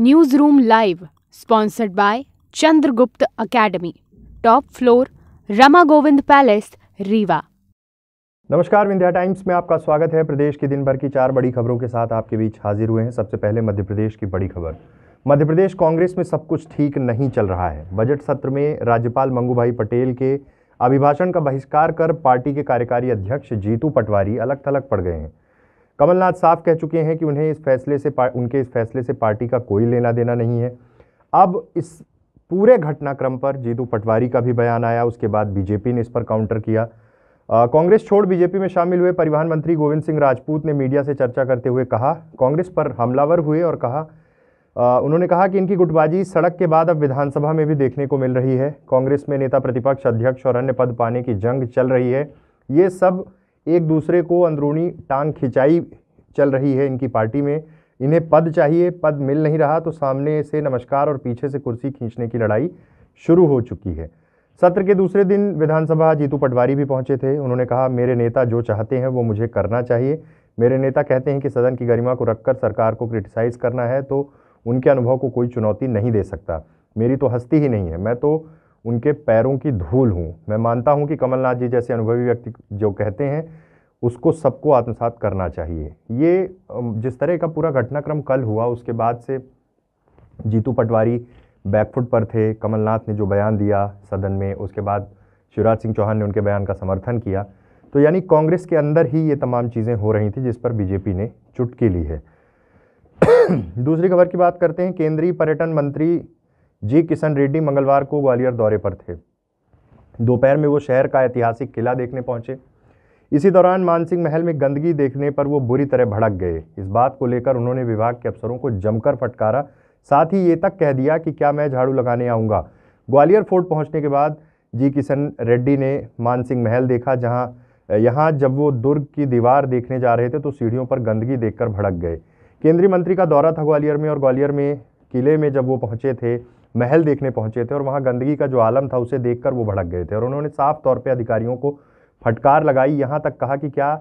news room live sponsored by Chandragupta academy top floor Rama Govind palace Rewa नमस्कार Vindhya times में आपका स्वागत है प्रदेश के दिन भर की चार बड़ी खबरों के साथ आपके बीच हाजिर हुए हैं सबसे पहले मध्य प्रदेश की बड़ी खबर मध्य प्रदेश कांग्रेस में सब कुछ ठीक नहीं चल रहा है बजट सत्र में राज्यपाल मंगूभाई पटेल के अभिभाषण का बहिष्कार कर पार्टी के कार्यकारी अध्यक्ष जीतू पटवारी अलग थलग पड़ गए हैं कमलनाथ साफ कह चुके हैं कि उन्हें इस फैसले से उनके इस फैसले से पार्टी का कोई लेना देना नहीं है अब इस पूरे घटनाक्रम पर जीतू पटवारी का भी बयान आया उसके बाद बीजेपी ने इस पर काउंटर किया कांग्रेस छोड़ बीजेपी में शामिल हुए परिवहन मंत्री गोविंद सिंह राजपूत ने मीडिया से चर्चा करते हुए कहा कांग्रेस पर हमलावर हुए और कहा आ, उन्होंने कहा कि इनकी गुटबाजी सड़क के बाद अब विधानसभा में भी देखने को मिल रही है कांग्रेस में नेता प्रतिपक्ष अध्यक्ष और अन्य पद पाने की जंग चल रही है ये सब एक दूसरे को अंदरूनी टांग खिंचाई चल रही है इनकी पार्टी में इन्हें पद चाहिए पद मिल नहीं रहा तो सामने से नमस्कार और पीछे से कुर्सी खींचने की लड़ाई शुरू हो चुकी है सत्र के दूसरे दिन विधानसभा जीतू पटवारी भी पहुंचे थे उन्होंने कहा मेरे नेता जो चाहते हैं वो मुझे करना चाहिए मेरे नेता कहते हैं कि सदन की गरिमा को रखकर सरकार को क्रिटिसाइज़ करना है तो उनके अनुभव को कोई चुनौती नहीं दे सकता मेरी तो हस्ती ही नहीं है मैं तो उनके पैरों की धूल हूँ मैं मानता हूँ कि कमलनाथ जी जैसे अनुभवी व्यक्ति जो कहते हैं उसको सबको आत्मसात करना चाहिए ये जिस तरह का पूरा घटनाक्रम कल हुआ उसके बाद से जीतू पटवारी बैकफुट पर थे कमलनाथ ने जो बयान दिया सदन में उसके बाद शिवराज सिंह चौहान ने उनके बयान का समर्थन किया तो यानी कांग्रेस के अंदर ही ये तमाम चीज़ें हो रही थी जिस पर बीजेपी ने चुटकी ली है दूसरी खबर की बात करते हैं केंद्रीय पर्यटन मंत्री जी किशन रेड्डी मंगलवार को ग्वालियर दौरे पर थे दोपहर में वो शहर का ऐतिहासिक किला देखने पहुंचे इसी दौरान मानसिंह महल में गंदगी देखने पर वो बुरी तरह भड़क गए इस बात को लेकर उन्होंने विभाग के अफसरों को जमकर फटकारा साथ ही ये तक कह दिया कि क्या मैं झाड़ू लगाने आऊँगा ग्वालियर फोर्ट पहुँचने के बाद जी किशन रेड्डी ने मानसिंह महल देखा जहाँ यहाँ जब वो दुर्ग की दीवार देखने जा रहे थे तो सीढ़ियों पर गंदगी देखकर भड़क गए केंद्रीय मंत्री का दौरा था ग्वालियर में और ग्वालियर में किले में जब वो पहुँचे थे महल देखने पहुंचे थे और वहाँ गंदगी का जो आलम था उसे देखकर वो भड़क गए थे और उन्होंने साफ तौर पर अधिकारियों को फटकार लगाई यहाँ तक कहा कि क्या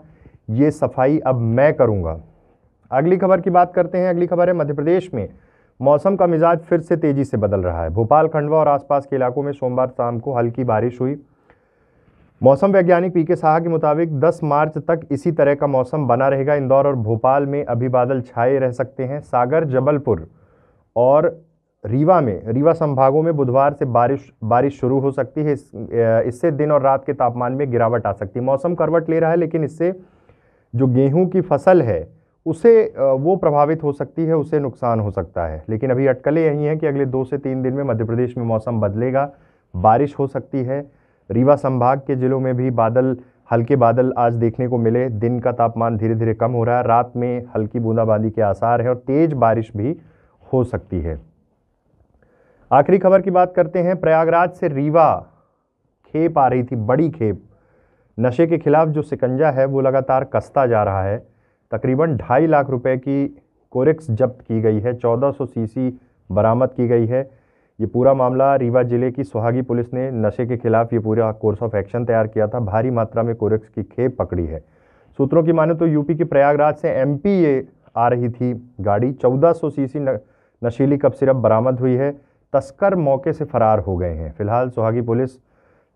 ये सफाई अब मैं करूँगा अगली खबर की बात करते हैं अगली खबर है मध्य प्रदेश में मौसम का मिजाज फिर से तेज़ी से बदल रहा है भोपाल खंडवा और आसपास के इलाकों में सोमवार शाम को हल्की बारिश हुई मौसम वैज्ञानिक पी के साहा के मुताबिक 10 मार्च तक इसी तरह का मौसम बना रहेगा इंदौर और भोपाल में अभी बादल छाए रह सकते हैं सागर जबलपुर और रीवा में रीवा संभागों में बुधवार से बारिश बारिश शुरू हो सकती है इस, इससे दिन और रात के तापमान में गिरावट आ सकती है मौसम करवट ले रहा है लेकिन इससे जो गेहूं की फसल है उसे वो प्रभावित हो सकती है उसे नुकसान हो सकता है लेकिन अभी अटकलें यही हैं कि अगले दो से तीन दिन में मध्य प्रदेश में मौसम बदलेगा बारिश हो सकती है रीवा संभाग के ज़िलों में भी बादल हल्के बादल आज देखने को मिले दिन का तापमान धीरे धीरे कम हो रहा है रात में हल्की बूंदाबांदी के आसार है और तेज़ बारिश भी हो सकती है आखिरी खबर की बात करते हैं प्रयागराज से रीवा खेप आ रही थी बड़ी खेप नशे के खिलाफ जो सिकंजा है वो लगातार कसता जा रहा है तकरीबन ढाई लाख रुपए की कोरिक्स जब्त की गई है 1400 सीसी बरामद की गई है ये पूरा मामला रीवा ज़िले की सुहागी पुलिस ने नशे के खिलाफ ये पूरा कोर्स ऑफ एक्शन तैयार किया था भारी मात्रा में कोरिक्स की खेप पकड़ी है सूत्रों की माने तो यूपी के प्रयागराज से एम ये आ रही थी गाड़ी चौदह सीसी नशीली कप सिरप बरामद हुई है तस्कर मौके से फरार हो गए हैं फिलहाल सुहागी पुलिस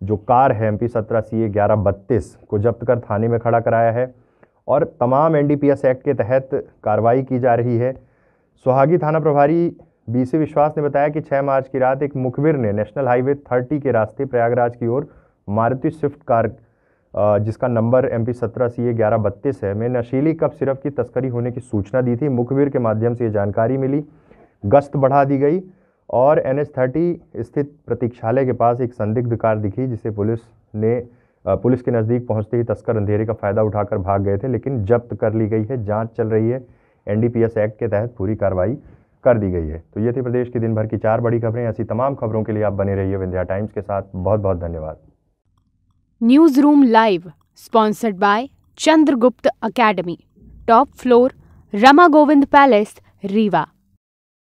जो कार है एम पी सत्रह सी ए ग्यारह बत्तीस को जब्त कर थाने में खड़ा कराया है और तमाम N D P S act के तहत कार्रवाई की जा रही है सुहागी थाना प्रभारी बी सी विश्वास ने बताया कि 6 मार्च की रात एक मुखबिर ने नेशनल हाईवे 30 के रास्ते प्रयागराज की ओर मारुति स्विफ्ट कार जिसका नंबर एम पी सत्रह सी ए ग्यारह बत्तीस है में नशीली कप सिरप की तस्करी होने की सूचना दी थी मुखबिर के माध्यम से ये जानकारी मिली गश्त बढ़ा दी गई और एन एच थर्टी स्थित प्रतीक्षालय के पास एक संदिग्ध कार दिखी जिसे पुलिस ने पुलिस के नज़दीक पहुंचते ही तस्कर अंधेरे का फ़ायदा उठाकर भाग गए थे लेकिन जब्त कर ली गई है जांच चल रही है एनडीपीएस एक्ट के तहत पूरी कार्रवाई कर दी गई है तो ये थी प्रदेश की दिन भर की चार बड़ी खबरें ऐसी तमाम खबरों के लिए आप बने रहिए विंध्या टाइम्स के साथ बहुत बहुत धन्यवाद news room live sponsored by Chandragupta academy top floor Rama Govind palace Rewa